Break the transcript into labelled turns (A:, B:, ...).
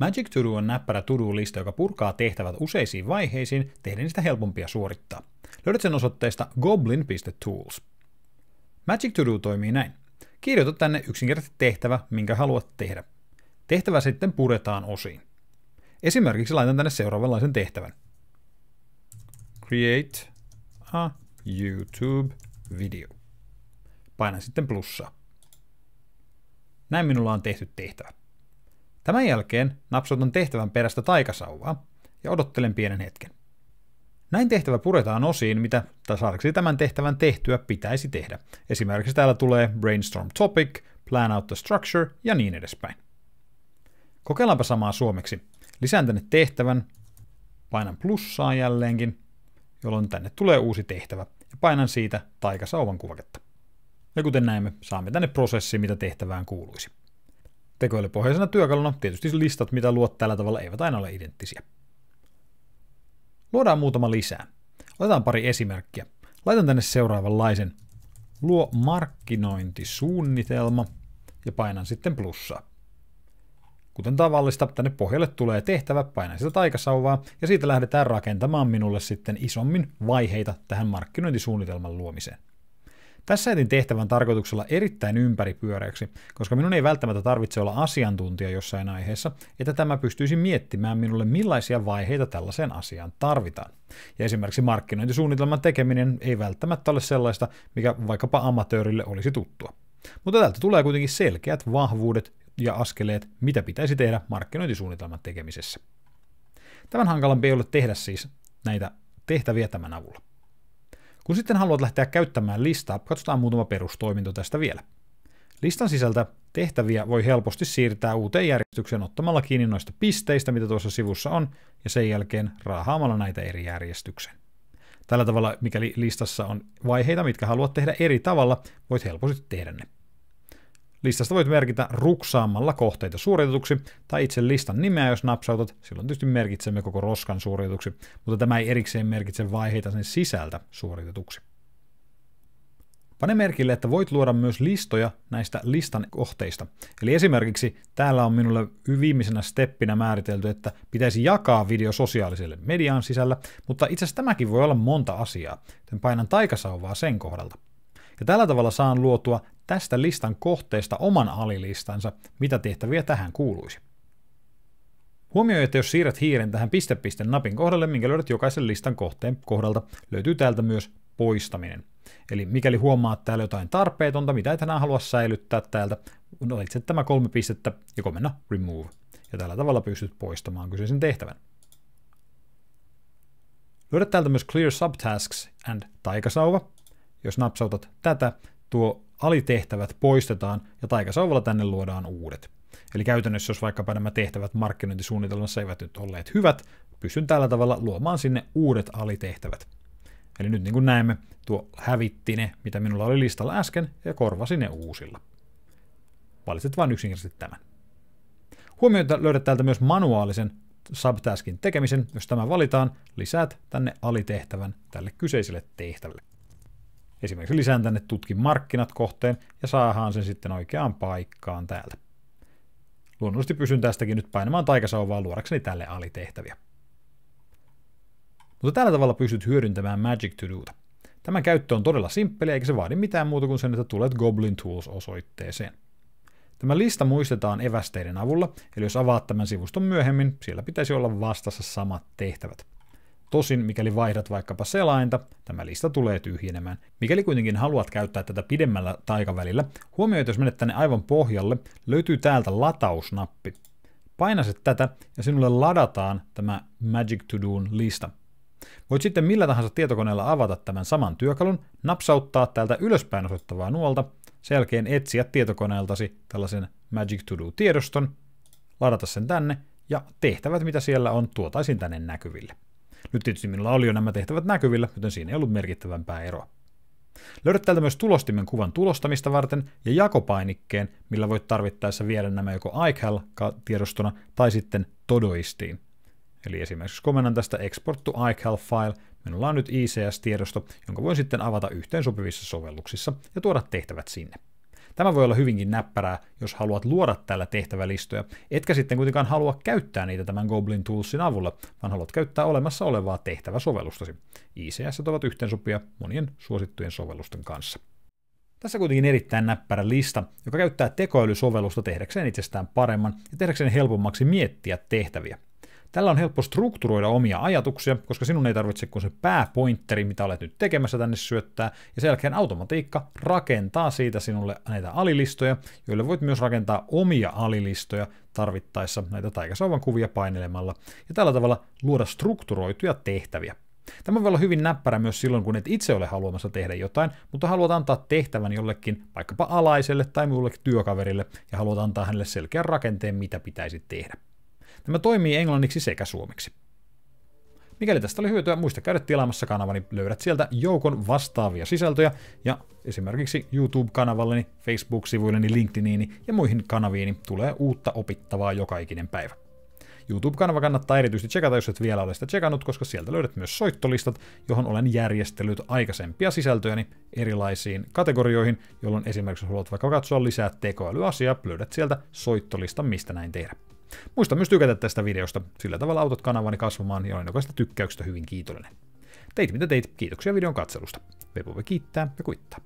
A: Magic to Do on näppärä to lista joka purkaa tehtävät useisiin vaiheisiin, tehden niistä helpompia suorittaa. Löydät sen osoitteesta goblin.tools. Magic to Do toimii näin. Kirjoita tänne yksinkertaisesti tehtävä, minkä haluat tehdä. Tehtävä sitten puretaan osiin. Esimerkiksi laitan tänne seuraavanlaisen tehtävän. Create a YouTube video. Painan sitten plussaa. Näin minulla on tehty tehtävä. Tämän jälkeen napsautan tehtävän perästä taikasauvaa ja odottelen pienen hetken. Näin tehtävä puretaan osiin, mitä saadakseni tämän tehtävän tehtyä pitäisi tehdä. Esimerkiksi täällä tulee brainstorm topic, plan out the structure ja niin edespäin. Kokeillaanpa samaa suomeksi. Lisään tänne tehtävän, painan plussaa jälleenkin, jolloin tänne tulee uusi tehtävä ja painan siitä taikasauvan kuvaketta. Ja kuten näemme, saamme tänne prosessi, mitä tehtävään kuuluisi. Tekoälypohjaisena työkaluna tietysti listat, mitä luot tällä tavalla, eivät aina ole identtisiä. Luodaan muutama lisää. Otetaan pari esimerkkiä. Laitan tänne seuraavanlaisen. Luo markkinointisuunnitelma ja painan sitten plussaa. Kuten tavallista, tänne pohjalle tulee tehtävä, painan sitä taikasauvaa ja siitä lähdetään rakentamaan minulle sitten isommin vaiheita tähän markkinointisuunnitelman luomiseen. Tässä jätin tehtävän tarkoituksella erittäin ympäripyöreäksi, koska minun ei välttämättä tarvitse olla asiantuntija jossain aiheessa, että tämä pystyisi miettimään minulle millaisia vaiheita tällaiseen asiaan tarvitaan. Ja esimerkiksi markkinointisuunnitelman tekeminen ei välttämättä ole sellaista, mikä vaikkapa amatöörille olisi tuttua. Mutta täältä tulee kuitenkin selkeät vahvuudet ja askeleet, mitä pitäisi tehdä markkinointisuunnitelman tekemisessä. Tämän hankalampi ei ole tehdä siis näitä tehtäviä tämän avulla. Kun sitten haluat lähteä käyttämään listaa, katsotaan muutama perustoiminto tästä vielä. Listan sisältä tehtäviä voi helposti siirtää uuteen järjestykseen ottamalla kiinni noista pisteistä, mitä tuossa sivussa on, ja sen jälkeen raahaamalla näitä eri järjestykseen. Tällä tavalla, mikäli listassa on vaiheita, mitkä haluat tehdä eri tavalla, voit helposti tehdä ne. Listasta voit merkitä ruksaamalla kohteita suoritetuksi tai itse listan nimeä, jos napsautat. Silloin tietysti merkitsemme koko roskan suoritetuksi, mutta tämä ei erikseen merkitse vaiheita sen sisältä suoritetuksi. Pane merkille, että voit luoda myös listoja näistä listan kohteista. Eli esimerkiksi täällä on minulle viimeisenä steppinä määritelty, että pitäisi jakaa video sosiaaliselle median sisällä, mutta itse asiassa tämäkin voi olla monta asiaa, joten painan taikasauvaa sen kohdalta. Ja tällä tavalla saan luotua tästä listan kohteesta oman alilistansa, mitä tehtäviä tähän kuuluisi. Huomioi, että jos siirrät hiiren tähän piste napin kohdalle, minkä löydät jokaisen listan kohteen kohdalta, löytyy täältä myös poistaminen. Eli mikäli huomaat täällä jotain tarpeetonta, mitä et enää halua säilyttää täältä, valitse tämä kolme pistettä ja komenna Remove. Ja tällä tavalla pystyt poistamaan kyseisen tehtävän. Löydät täältä myös Clear Subtasks and taikasauva. Jos napsautat tätä, tuo alitehtävät poistetaan ja taikasauvalla tänne luodaan uudet. Eli käytännössä, jos vaikkapa nämä tehtävät markkinointisuunnitelmassa eivät nyt olleet hyvät, pystyn tällä tavalla luomaan sinne uudet alitehtävät. Eli nyt niin kuin näemme, tuo hävitti ne, mitä minulla oli listalla äsken, ja korvasi ne uusilla. Valitset vain yksinkertaisesti tämän. Huomioita löydät täältä myös manuaalisen subtaskin tekemisen, jos tämä valitaan, lisäät tänne alitehtävän tälle kyseiselle tehtävälle. Esimerkiksi lisään tänne tutki markkinat kohteen ja saahan sen sitten oikeaan paikkaan täältä. Luonnollisesti pysyn tästäkin nyt painamaan taikasauvaa luodakseni tälle alitehtäviä. Mutta tällä tavalla pystyt hyödyntämään Magic to Dota. Tämä käyttö on todella simppeli eikä se vaadi mitään muuta kuin sen, että tulet Goblin Tools-osoitteeseen. Tämä lista muistetaan evästeiden avulla, eli jos avaat tämän sivuston myöhemmin, siellä pitäisi olla vastassa samat tehtävät. Tosin, mikäli vaihdat vaikkapa selainta, tämä lista tulee tyhjenemään. Mikäli kuitenkin haluat käyttää tätä pidemmällä taikavälillä, huomioi, että jos menet tänne aivan pohjalle, löytyy täältä latausnappi. Painaset tätä ja sinulle ladataan tämä Magic To Doon lista. Voit sitten millä tahansa tietokoneella avata tämän saman työkalun, napsauttaa täältä ylöspäin osoittavaa nuolta, sen jälkeen etsiä tietokoneeltasi tällaisen Magic To Do-tiedoston, ladata sen tänne ja tehtävät, mitä siellä on, tuotaisin tänne näkyville. Nyt tietysti minulla oli jo nämä tehtävät näkyvillä, joten siinä ei ollut merkittävämpää eroa. Löydät täältä myös tulostimen kuvan tulostamista varten ja jakopainikkeen, millä voit tarvittaessa viedä nämä joko iCal-tiedostona tai sitten Todoistiin. Eli esimerkiksi komennan tästä Export to iCal File. Minulla on nyt ICS-tiedosto, jonka voin sitten avata yhteensopivissa sovelluksissa ja tuoda tehtävät sinne. Tämä voi olla hyvinkin näppärää, jos haluat luoda tällä tehtävälistoja, etkä sitten kuitenkaan halua käyttää niitä tämän Goblin Toolsin avulla, vaan haluat käyttää olemassa olevaa tehtäväsovellustasi. ICS ovat yhteensopia monien suosittujen sovellusten kanssa. Tässä kuitenkin erittäin näppärä lista, joka käyttää tekoälysovellusta tehdäkseen itsestään paremman ja tehdäkseen helpommaksi miettiä tehtäviä. Tällä on helppo strukturoida omia ajatuksia, koska sinun ei tarvitse kuin se pääpointteri, mitä olet nyt tekemässä tänne syöttää, ja sen jälkeen automatiikka rakentaa siitä sinulle näitä alilistoja, joille voit myös rakentaa omia alilistoja tarvittaessa näitä taikasauvan kuvia painelemalla, ja tällä tavalla luoda strukturoituja tehtäviä. Tämä voi olla hyvin näppärä myös silloin, kun et itse ole haluamassa tehdä jotain, mutta haluat antaa tehtävän jollekin, vaikkapa alaiselle tai muullekin työkaverille, ja haluat antaa hänelle selkeän rakenteen, mitä pitäisi tehdä. Tämä toimii englanniksi sekä suomeksi. Mikäli tästä oli hyötyä, muista käydä tilaamassa kanavani, löydät sieltä joukon vastaavia sisältöjä ja esimerkiksi YouTube-kanavalleni, Facebook-sivuilleni, LinkedIniini ja muihin kanaviini tulee uutta opittavaa joka ikinen päivä. YouTube-kanava kannattaa erityisesti tsekata, jos et vielä ole sitä tsekannut, koska sieltä löydät myös soittolistat, johon olen järjestellyt aikaisempia sisältöjäni erilaisiin kategorioihin, jolloin esimerkiksi haluat vaikka katsoa lisää tekoälyasiaa, löydät sieltä soittolista, mistä näin tehdä. Muista myös tykätä tästä videosta, sillä tavalla autot kanavani kasvamaan ja olen jokaista tykkäyksestä hyvin kiitollinen. Teit mitä teit, kiitoksia videon katselusta. Vepuve kiittää ja kuittaa.